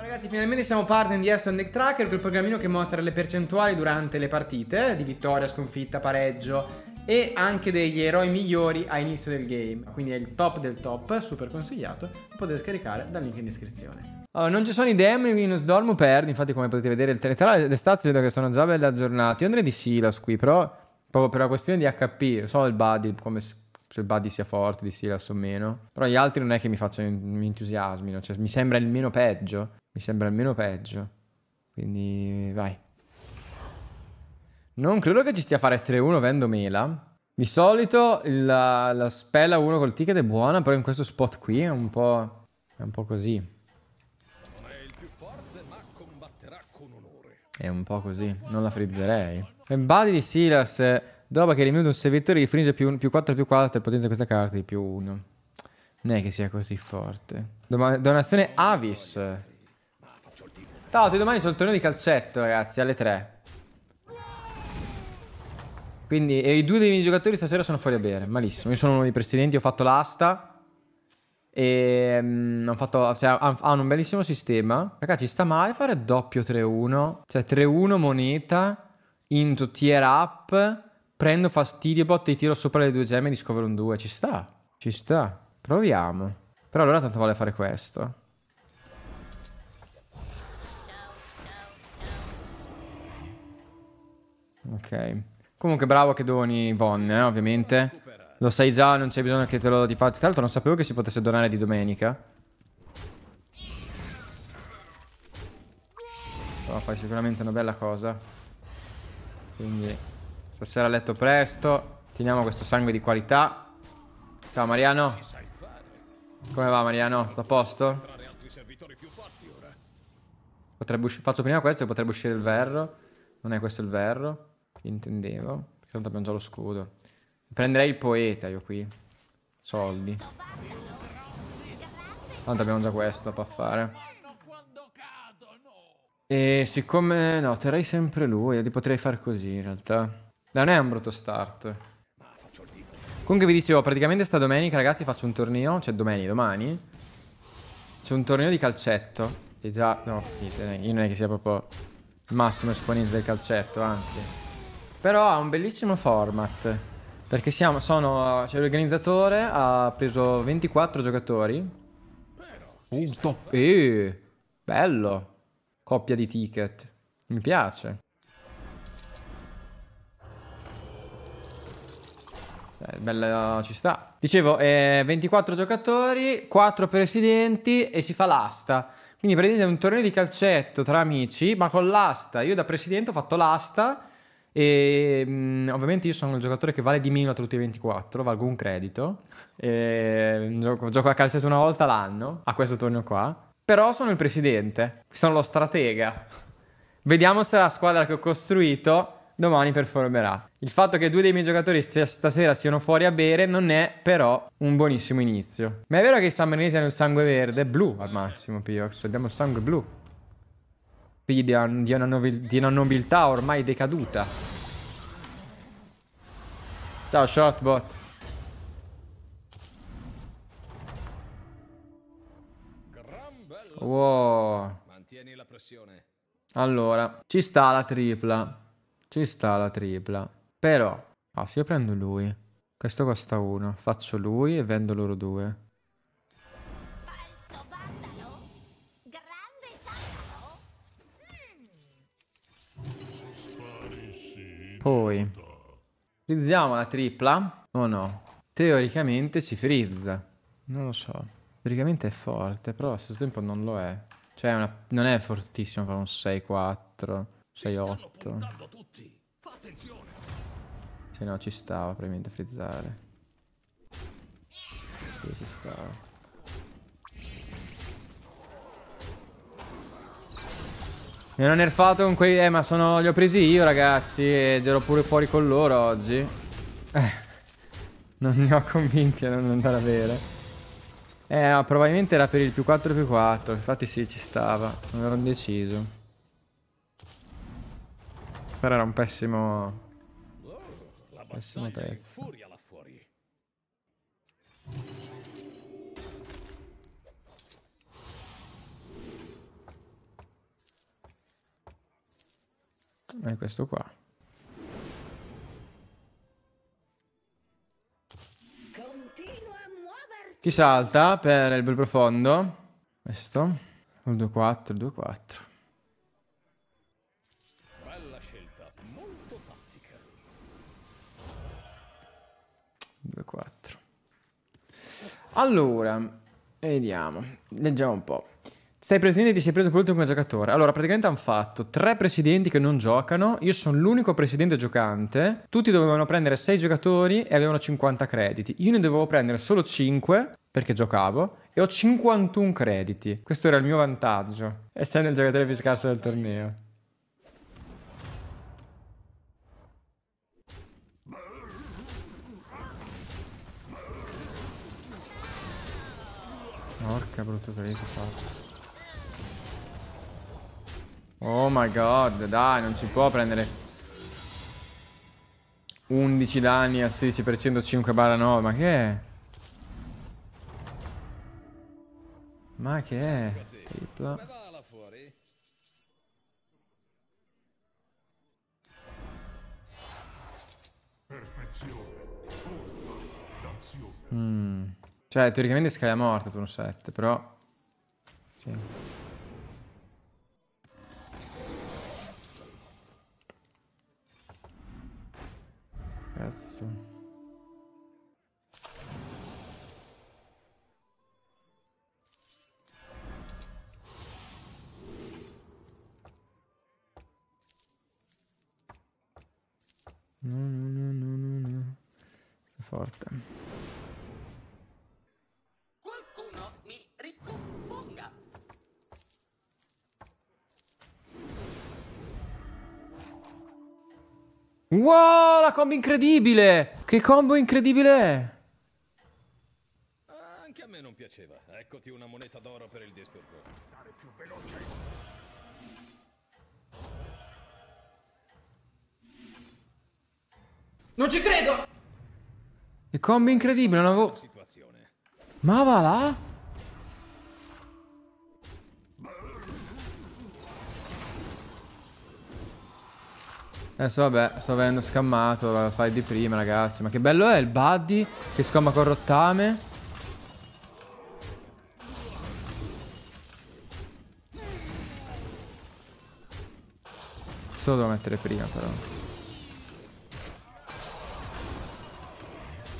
Ciao ragazzi, finalmente siamo partner di Aston Deck Tracker, quel programmino che mostra le percentuali durante le partite, di vittoria, sconfitta, pareggio e anche degli eroi migliori a inizio del game. Quindi è il top del top, super consigliato, lo potete scaricare dal link in descrizione. Allora, non ci sono i demo, quindi non dormo perdi, infatti come potete vedere il teletrale, le stats vedo che sono già belle aggiornate. Io andrei di Silas qui, però proprio per la questione di HP, so il buddy, come se il buddy sia forte di Silas o meno. Però gli altri non è che mi facciano mi entusiasmino, cioè mi sembra il meno peggio. Mi sembra almeno peggio. Quindi vai. Non credo che ci stia a fare 3-1 vendo mela. Di solito la, la spella 1 col ticket è buona, però in questo spot qui è un po', è un po così. È un po' così, non la frizzerei. Body di Silas, dopo che rimuove un servitore rifringe più, più 4 più 4, potenza di questa carta di più 1. Non è che sia così forte. Doma donazione Avis, Tanto domani c'è il torneo di calcetto, ragazzi, alle 3. Quindi, e i due dei miei giocatori stasera sono fuori a bere. Malissimo. Io sono uno dei presidenti, ho fatto l'asta. E um, fatto, cioè, hanno un bellissimo sistema. Ragazzi, ci sta mai a fare doppio 3-1. Cioè, 3-1 moneta, into tier up, prendo fastidio bot e tiro sopra le due gemme e discover un 2. Ci sta, ci sta. Proviamo. Però allora tanto vale fare questo. Ok. Comunque bravo che doni Von, eh, ovviamente. Lo sai già, non c'è bisogno che te lo di fatto. Tra l'altro non sapevo che si potesse donare di domenica. Però fai sicuramente una bella cosa. Quindi stasera a letto presto. Teniamo questo sangue di qualità. Ciao Mariano. Come va Mariano? Sto a posto? Potrebbe uscire... Faccio prima questo e potrebbe uscire il verro. Non è questo il verro intendevo. Tanto abbiamo già lo scudo. Prenderei il poeta io qui. Soldi. Tanto abbiamo già questo da paffare. E siccome... No, terrei sempre lui. Li potrei fare così in realtà. Non è un brutto start. Comunque vi dicevo, praticamente sta domenica ragazzi faccio un torneo. Cioè domenica, domani. C'è un torneo di calcetto. E già... No, io non è che sia proprio il massimo esponente del calcetto, anzi. Però ha un bellissimo format. Perché siamo, sono, cioè l'organizzatore ha preso 24 giocatori. Uh, top. Eh, bello. Coppia di ticket. Mi piace. Eh, bella, ci sta. Dicevo, eh, 24 giocatori, 4 presidenti e si fa l'asta. Quindi praticamente è un torneo di calcetto tra amici, ma con l'asta. Io da presidente ho fatto l'asta e mm, ovviamente io sono il giocatore che vale di meno a tutti i 24, valgo un credito. E, mm, gioco, gioco a calcetto una volta l'anno, a questo torneo qua. Però sono il presidente, sono lo stratega. Vediamo se la squadra che ho costruito domani performerà. Il fatto che due dei miei giocatori stasera siano fuori a bere non è però un buonissimo inizio. Ma è vero che i sammarinesi hanno il sangue verde, blu al massimo, Piox, abbiamo il sangue blu. Figli di una, nobil di una nobiltà ormai decaduta. Ciao, Shotbot. Wow. Mantieni la pressione. Allora, ci sta la tripla. Ci sta la tripla. Però, ah, se io prendo lui, questo costa uno, faccio lui e vendo loro due. Poi frizziamo la tripla o oh no? Teoricamente si frizza. Non lo so. Teoricamente è forte, però allo stesso tempo non lo è. Cioè, una... non è fortissimo per un 6-4, 6-8. Se no ci stava probabilmente frizzare. Sì, ci stava. Mi hanno nerfato con quei... Eh, ma sono... li ho presi io, ragazzi. Ed ero pure fuori con loro oggi. Eh, non ne ho convinti a non andare a bere. Eh, ma probabilmente era per il più 4 più 4. Infatti sì, ci stava. Non ero indeciso. Però era un pessimo... Pessimo pezzo. è questo qua ti salta per il bel profondo questo 2 4 2 4 scelta molto tattica 2 4 allora vediamo leggiamo un po' Sei presidente e ti sei preso quell'ultimo l'ultimo giocatore. Allora, praticamente hanno fatto tre presidenti che non giocano. Io sono l'unico presidente giocante. Tutti dovevano prendere sei giocatori e avevano 50 crediti. Io ne dovevo prendere solo 5 perché giocavo e ho 51 crediti. Questo era il mio vantaggio, essendo il giocatore più scarso del torneo. Porca brutta salita fatta. Oh my god, dai, non si può prendere 11 danni a 16% 5 barra 9, ma che è? Ma che è? Tripla. Mm. Cioè, teoricamente scala morta turno 7, però... Sì. cazzo. No, no, no, no, no, no. Sei forte. Wow, la combo incredibile! Che combo incredibile è? anche a me non piaceva. Eccoti una moneta d'oro per il disturbo. Dare più veloce. Non ci credo! Che combo incredibile, non avevo... Ma va là? Adesso vabbè, sto venendo scammato la fight di prima, ragazzi. Ma che bello è il Buddy che scamma con rottame. Questo lo devo mettere prima, però.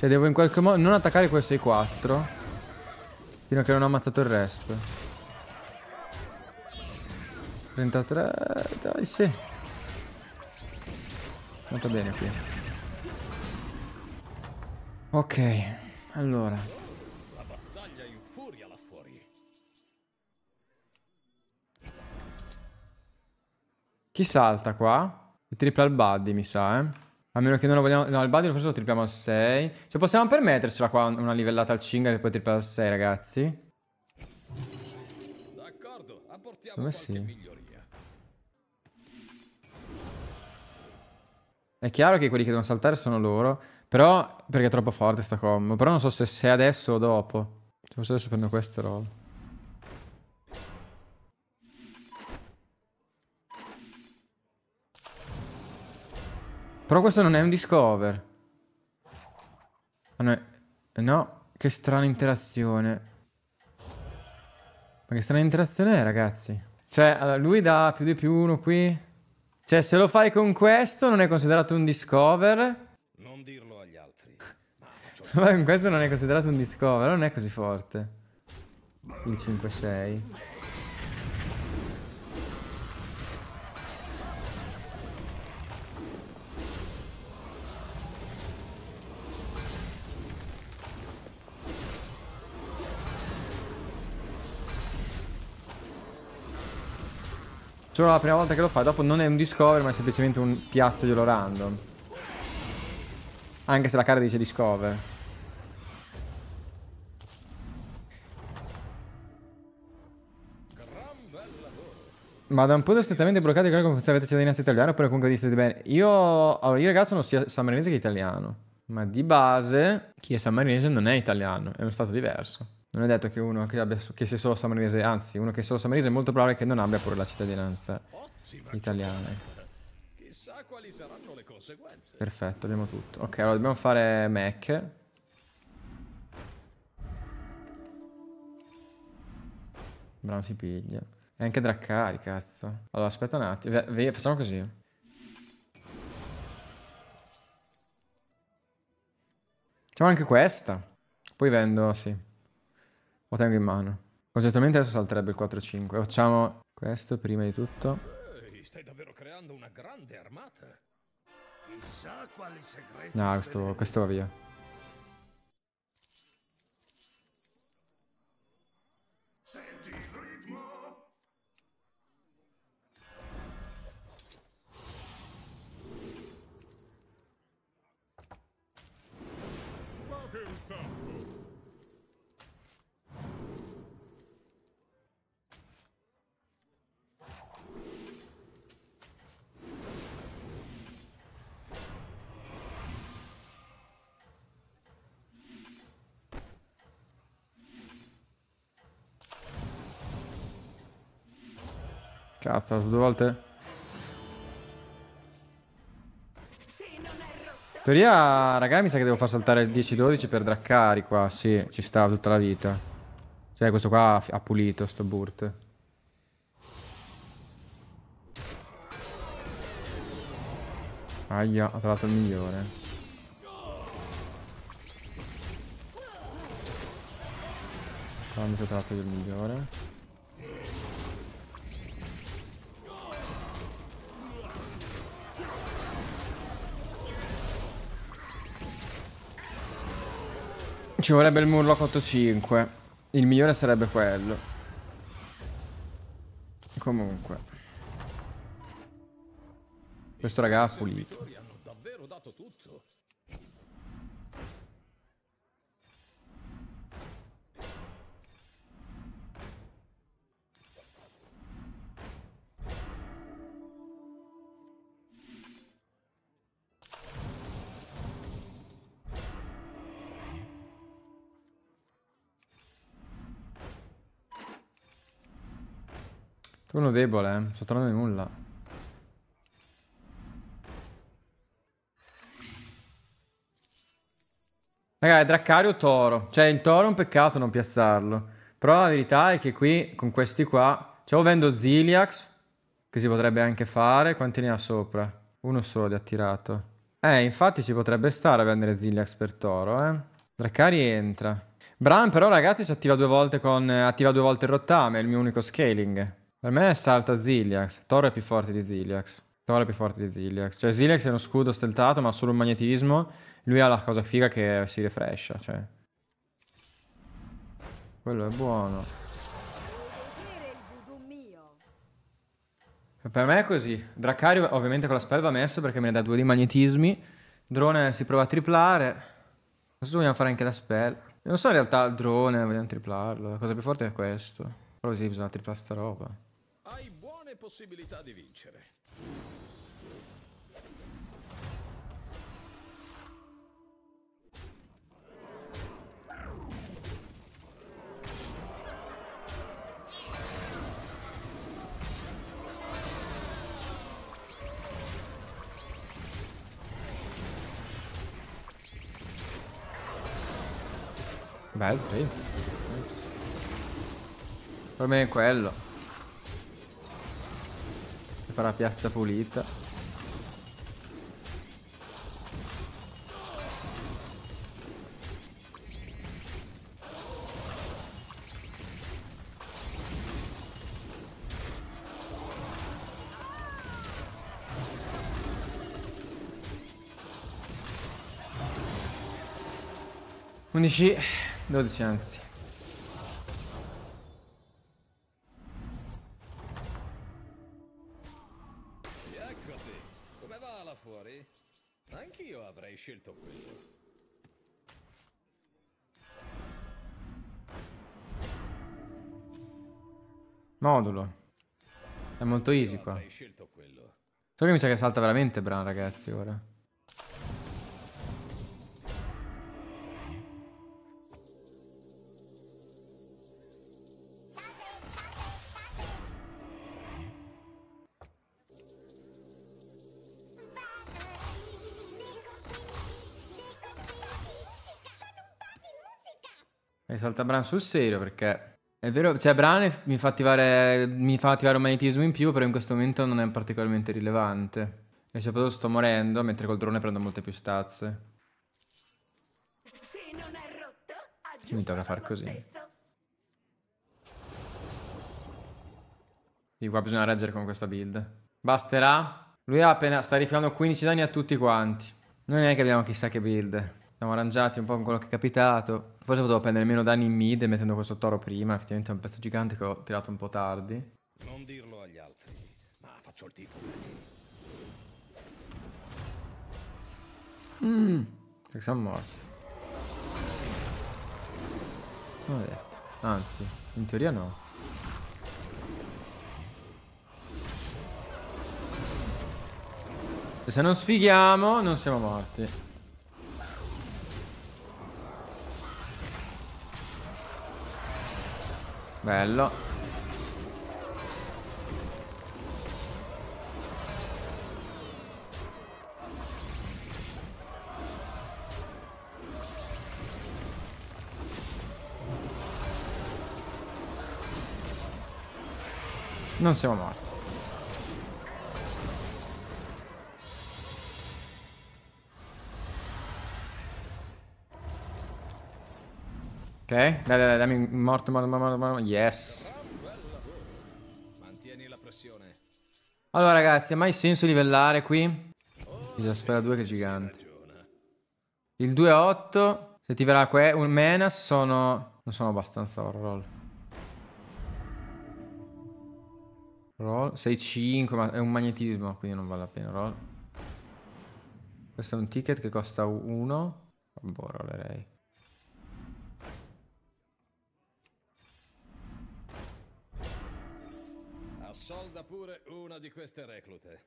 Cioè, devo in qualche modo non attaccare questi ai 4. Fino a che non ho ammazzato il resto. 33... Dai, sì. Molto bene qui. Ok, allora. La battaglia infuria là fuori. Chi salta qua? Il tripla al buddy, mi sa, eh. A meno che non lo vogliamo... No, il buddy forse lo tripliamo al 6. Cioè, possiamo permettercela qua una livellata al 5 e poi triplare al 6, ragazzi. D'accordo, apportiamo Dove qualche sì? migliore. È chiaro che quelli che devono saltare sono loro, però perché è troppo forte sta combo. Però non so se, se adesso o dopo. Forse adesso prendo queste robe. Però questo non è un discover. No, che strana interazione. Ma che strana interazione è, ragazzi? Cioè, allora, lui dà più di più uno qui. Cioè, se lo fai con questo non è considerato un discover. Non dirlo agli altri. Se lo fai con questo non è considerato un discover, non è così forte. Il 5-6. Solo la prima volta che lo fa dopo non è un discover, ma è semplicemente un piazzo piazzaglielo random. Anche se la cara dice discover. Ma da un punto strettamente bloccati con come avete cittadinanza italiana oppure comunque state bene. Io, allora, io ragazzo sono sia sammarinese che italiano. Ma di base chi è sammarinese non è italiano, è uno stato diverso non è detto che uno che, abbia, che sia solo sammarese, anzi, uno che sia solo sammarese è molto probabile che non abbia pure la cittadinanza italiana. Perfetto, abbiamo tutto. Ok, allora dobbiamo fare Mac. Bravo, si piglia. E anche Draccari, cazzo. Allora, aspetta un attimo. facciamo così. Facciamo anche questa. Poi vendo, sì lo tengo in mano. Concettualmente adesso salterebbe il 4-5. Facciamo questo prima di tutto. Ehi, stai davvero creando una grande armata? Chissà quali segreti. No, questo, questo va via. Cazzo, due volte? In Teoria, ragazzi, mi sa che devo far saltare il 10-12 per draccari qua. Sì, ci sta tutta la vita. Cioè, questo qua ha pulito sto burt. Aia, ha trovato il migliore. Qua mi sono trovato il migliore. ci vorrebbe il Murloc 8.5. Il migliore sarebbe quello. Comunque. Questo ragazzo ha pulito. davvero dato tutto. Uno debole, eh. sto tornando di nulla. Ragazzi, è Draccario Toro. Cioè, il Toro è un peccato non piazzarlo. Però la verità è che qui, con questi qua... Cioè, o vendo Ziliax, che si potrebbe anche fare. Quanti ne ha sopra? Uno solo di attirato. Eh, infatti ci potrebbe stare a vendere Ziliax per Toro, eh. Draccari entra. Bran però, ragazzi, si attiva due volte con... Attiva due volte il rottame, è il mio unico scaling. Per me salta Ziliax. Thor è più forte di Ziliax. Thor è più forte di Ziliax. Cioè Ziliax è uno scudo steltato ma ha solo un magnetismo. Lui ha la cosa figa che si refrescia, cioè. Quello è buono. Per me è così. Dracario ovviamente con la spell va messo perché me ne dà due di magnetismi. Drone si prova a triplare. Adesso vogliamo fare anche la spell. Non so in realtà il drone, vogliamo triplarlo. La cosa più forte è questo. Però sì, bisogna triplare sta roba buone possibilità di vincere. Beh, il Per me è quello per la piazza pulita. Undici, dodici anzi. molto easy qua. Solo che mi sa che salta veramente Bran, ragazzi, ora. E salta Bran sul serio perché è vero, cioè Brane mi fa, attivare, mi fa attivare un magnetismo in più, però in questo momento non è particolarmente rilevante. E soprattutto sto morendo, mentre col drone prendo molte più stazze. Se non è rotto, mi tocca far così. Stesso. Sì, qua bisogna reggere con questa build. Basterà? Lui ha appena, sta rifilando 15 danni a tutti quanti. Non è che abbiamo chissà che build siamo arrangiati un po' con quello che è capitato. Forse potevo prendere meno danni in mid mettendo questo toro prima, effettivamente è un pezzo gigante che ho tirato un po' tardi. Non dirlo agli altri, ma faccio il tifo. Mmm, eh. siamo morti. Non ho detto. Anzi, in teoria no. E se non sfighiamo, non siamo morti. Bello. Non siamo morti. Ok, dai, dai, dai, dammi morto, morto, morto, morto, yes. Mantieni la pressione. Allora ragazzi, ha mai senso livellare qui? Disaspera 2 che è gigante. Il 2 8, se ti verrà qua un menas sono... Non sono abbastanza roll. Roll, 6-5, ma è un magnetismo, quindi non vale la pena roll. Questo è un ticket che costa 1. Vabbè, rollerei. Assolda pure una di queste reclute.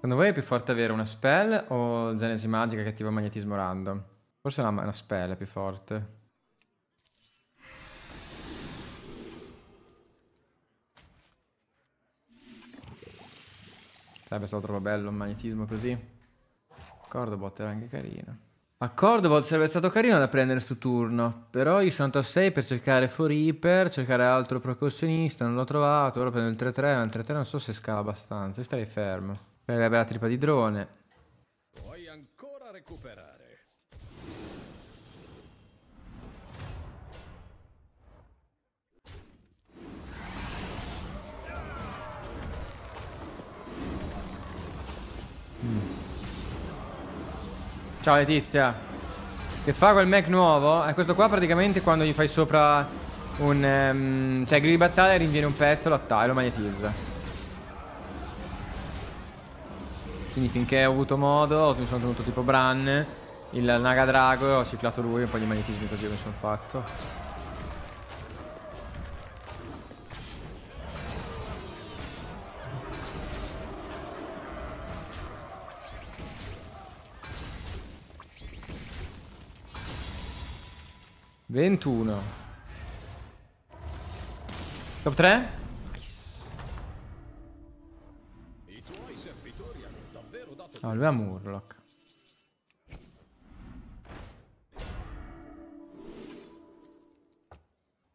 Secondo voi è più forte avere una spell o genesi magica che attiva magnetismo random? Forse una, una spell è più forte. Sarebbe stato troppo bello un magnetismo così. Cordobot era anche carino. A Cordobot sarebbe stato carino da prendere sto turno, però io sono andato a 6 per cercare Foriper, cercare altro percussionista, non l'ho trovato, ora prendo il 3-3, ma il 3-3 non so se scala abbastanza, io starei fermo. Sarebbe la tripa di drone. Puoi ancora recuperare. Ciao Letizia. Che fa quel mech nuovo? È eh, questo qua praticamente quando gli fai sopra un... Um, cioè grid di battaglia rinviene un pezzo, lo attacca e lo magnetizza. Quindi finché ho avuto modo, mi sono tenuto tipo Bran, il Naga Drago, ho ciclato lui un po' di magnetismi così che mi sono fatto. 21 Top 3 Nice No, oh, lui ha Murloc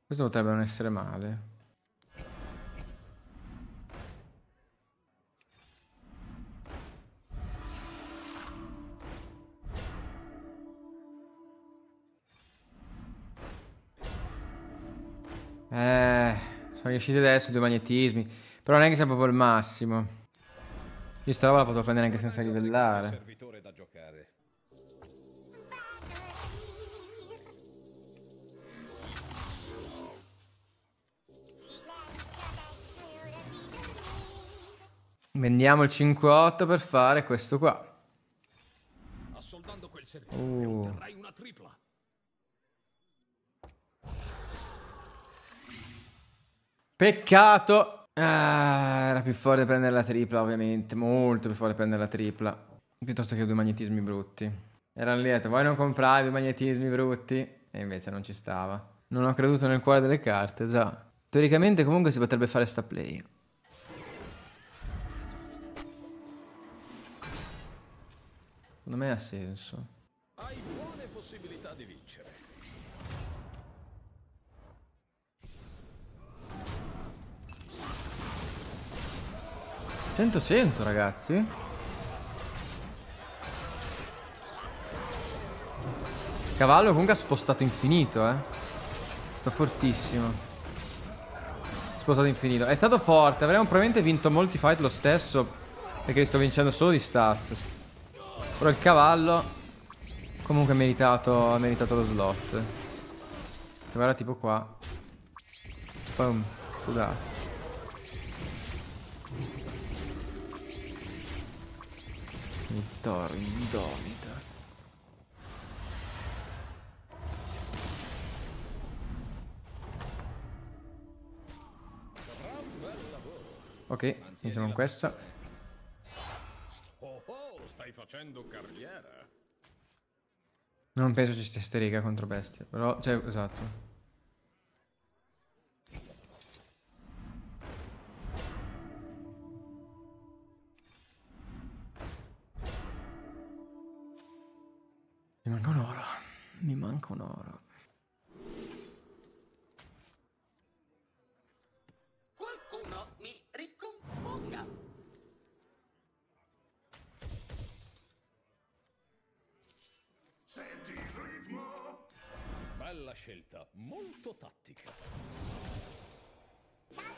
Questo potrebbe non essere male riuscite adesso, due magnetismi. Però non è che sia proprio il massimo. Io roba la potevo prendere anche senza livellare. Vendiamo il 5-8 per fare questo qua. Assoldando quel servizio uh. otterrai una tripla. Peccato. Ah, era più forte prendere la tripla, ovviamente. Molto più forte prendere la tripla. Piuttosto che due magnetismi brutti. Era lieto, vuoi non comprare due magnetismi brutti? E invece non ci stava. Non ho creduto nel cuore delle carte, già. Teoricamente comunque si potrebbe fare sta play. Secondo me ha senso. Hai buone possibilità di vincere. 100-100 ragazzi Cavallo comunque ha spostato infinito eh Sto fortissimo Sposato infinito È stato forte Avremmo probabilmente vinto molti fight lo stesso Perché sto vincendo solo di stats Però il cavallo Comunque ha meritato, ha meritato lo slot Guarda tipo qua Boom Scusate Il toro indomita. Ok, iniziamo con questa. Oh oh, stai facendo carriera. Non penso ci sia stessa contro bestie, però... Cioè, esatto. una scelta molto tattica.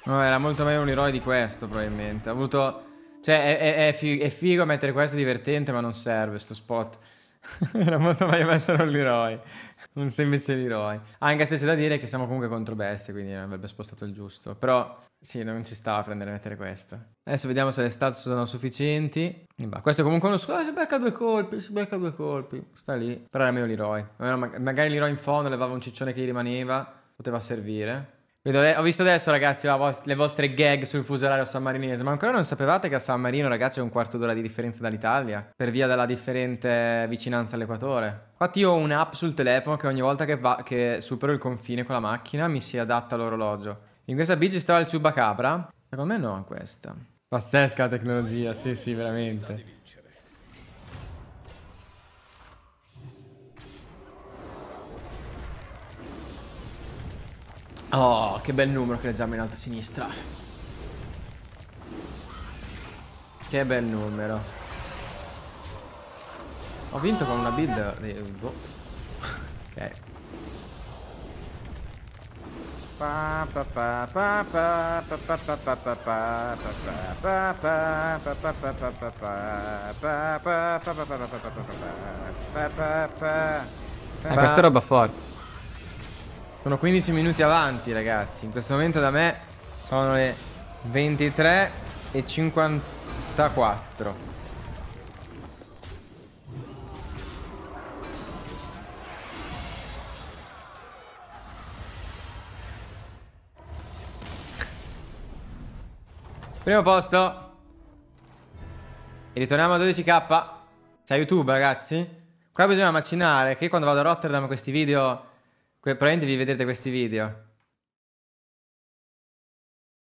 No, era molto meglio un eroe di questo, probabilmente. Ha avuto... Cioè, è, è, è figo mettere questo divertente, ma non serve sto spot. era molto meglio mettere un eroe un semplice Leroy. Anche se c'è da dire che siamo comunque contro bestie, quindi non avrebbe spostato il giusto. Però sì, non ci stava a prendere e mettere questo. Adesso vediamo se le stats sono sufficienti. Bah, questo è comunque uno scudo. Oh, ah, si becca due colpi, si becca due colpi. Sta lì. Però era meglio Leroy. Magari Leroy in fondo levava un ciccione che gli rimaneva. Poteva servire ho visto adesso, ragazzi, vost- le vostre gag sul fuso orario sammarinese, ma ancora non sapevate che a San Marino, ragazzi, è un quarto d'ora di differenza dall'Italia, per via della differente vicinanza all'equatore. Infatti io ho un'app sul telefono che ogni volta che, va- che supero il confine con la macchina mi si adatta all'orologio. In questa B ci stava il Chupacabra? Secondo me no, questa. Pazzesca la tecnologia, sì, sì, veramente. Oh, che bel numero che leggiamo in alto a sinistra. Che bel numero. Ho vinto con una build... Boh. Ok. Eh, questa è roba forte. Sono 15 minuti avanti ragazzi In questo momento da me sono le 23 e 54 Primo posto E ritorniamo a 12k C'è YouTube ragazzi Qua bisogna macinare Che quando vado a Rotterdam questi video probabilmente vi vedrete questi video.